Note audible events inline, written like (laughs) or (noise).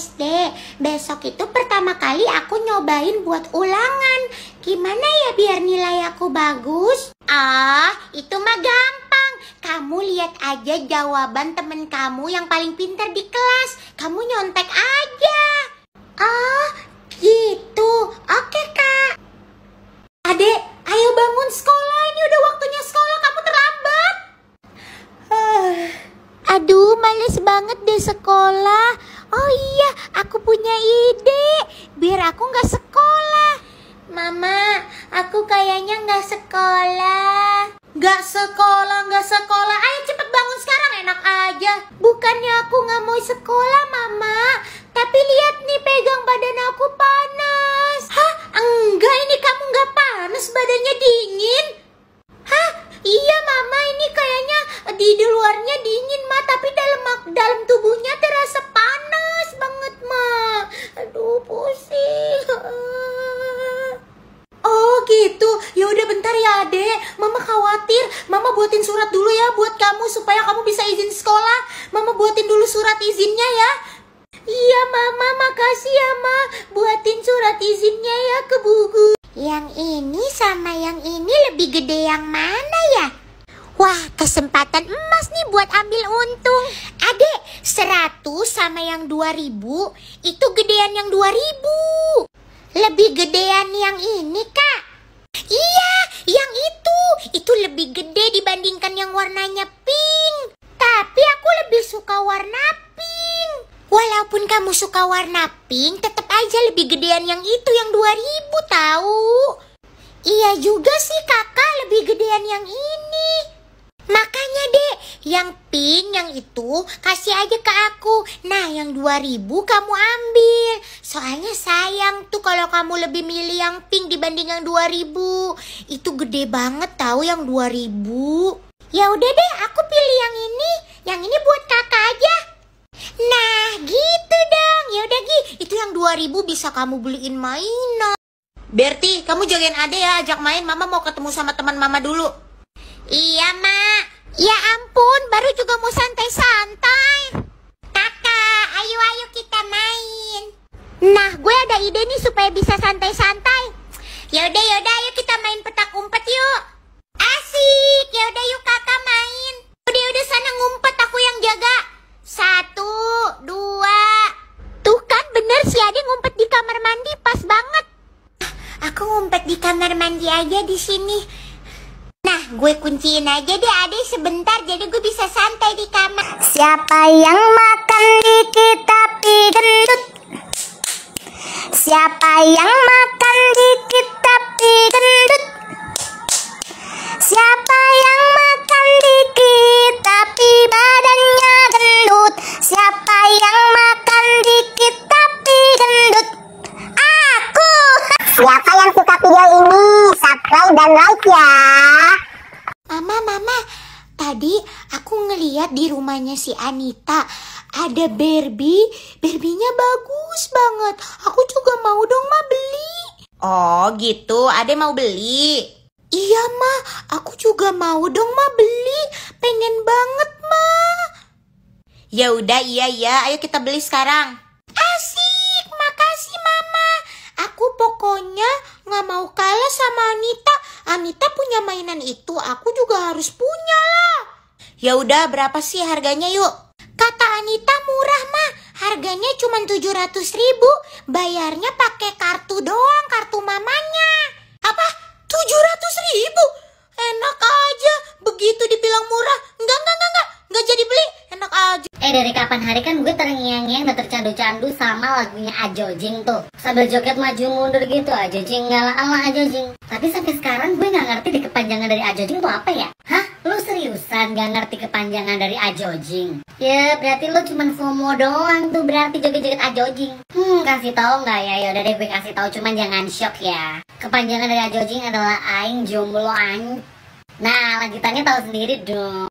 SD. Besok itu pertama kali aku nyobain buat ulangan. Gimana ya biar nilai aku bagus? Ah, itu mah gampang. Kamu lihat aja jawaban temen kamu yang paling pintar di kelas. Kamu nyontek aja. Oh, gitu. Oke, Kak. Adek, ayo bangun sekolah. Ini udah waktunya sekolah. Kamu terlambat. Ah, aduh, males banget deh sekolah oh iya aku punya ide biar aku nggak sekolah mama aku kayaknya nggak sekolah nggak sekolah nggak sekolah ayo cepet bangun sekarang enak aja bukannya aku nggak mau sekolah mama tapi lihat buatin surat dulu ya buat kamu supaya kamu bisa izin sekolah. Mama buatin dulu surat izinnya ya. Iya mama, makasih ya ma. Buatin surat izinnya ya ke Guru. Yang ini sama yang ini lebih gede yang mana ya? Wah, kesempatan emas nih buat ambil untung. Adek, 100 sama yang 2000 itu gedean yang 2000. Lebih gedean yang ini, Kak. Iya, yang itu. Itu lebih gede dibandingkan yang warnanya pink. Tapi aku lebih suka warna pink. Walaupun kamu suka warna pink, tetap aja lebih gedean yang itu yang 2000 tahu. Iya juga sih kakak lebih gedean yang ini. Makanya deh. Yang pink yang itu kasih aja ke aku. Nah, yang 2000 kamu ambil. Soalnya sayang tuh kalau kamu lebih milih yang pink dibanding yang 2000. Itu gede banget tahu yang 2000. Ya udah deh, aku pilih yang ini. Yang ini buat kakak aja. Nah, gitu dong. Ya udah Gi, itu yang 2000 bisa kamu beliin mainan. Berti, kamu jagain Ade ya, ajak main. Mama mau ketemu sama teman Mama dulu. Iya, Mak. Ya ampun, baru juga mau santai-santai. Kakak, ayo-ayo kita main. Nah, gue ada ide nih supaya bisa santai-santai. Yaudah, yaudah, ayo kita main petak umpet yuk. Asik, yaudah yuk kakak main. Udah, udah sana ngumpet, aku yang jaga. Satu, dua. Tuh kan bener si Ade ngumpet di kamar mandi, pas banget. Ah, aku ngumpet di kamar mandi aja di sini gue kunciin aja deh adik sebentar jadi gue bisa santai di kamar. Siapa yang makan dikit tapi gendut? Siapa yang makan dikit tapi gendut? Siapa yang makan dikit tapi badannya gendut? Siapa yang makan dikit tapi gendut? Aku. (laughs) Siapa yang suka video ini? Subscribe dan like ya tadi aku ngeliat di rumahnya si Anita ada Barbie, Barbie-nya bagus banget. Aku juga mau dong mah beli. Oh gitu, Ade mau beli. Iya mah, aku juga mau dong mah beli. Pengen banget mah. Ya udah iya iya, ayo kita beli sekarang. Ya udah berapa sih harganya yuk? Kata Anita murah mah, harganya cuma 700 ribu, bayarnya pakai kartu doang, kartu mamanya. Apa? 700 ribu? Enak aja, begitu dibilang murah, enggak, enggak, enggak, enggak, enggak jadi beli, enak aja. Eh dari kapan hari kan gue terngiang-ngiang dan tercandu-candu sama lagunya Ajojing tuh. Sambil joget maju mundur gitu, Ajojing, Jing ngalah ala Ajo Tapi sampai sekarang gue gak ngerti di kepanjangan dari Ajojing tuh apa ya? Hah? Seriusan gak ngerti kepanjangan dari ajojing? Ya berarti lo cuma FOMO doang tuh berarti joget-joget ajojing. Hmm kasih tau nggak ya? Yaudah deh gue kasih tau cuman jangan shock ya. Kepanjangan dari ajojing adalah aing jomblo aing. Nah lanjutannya tahu sendiri dong.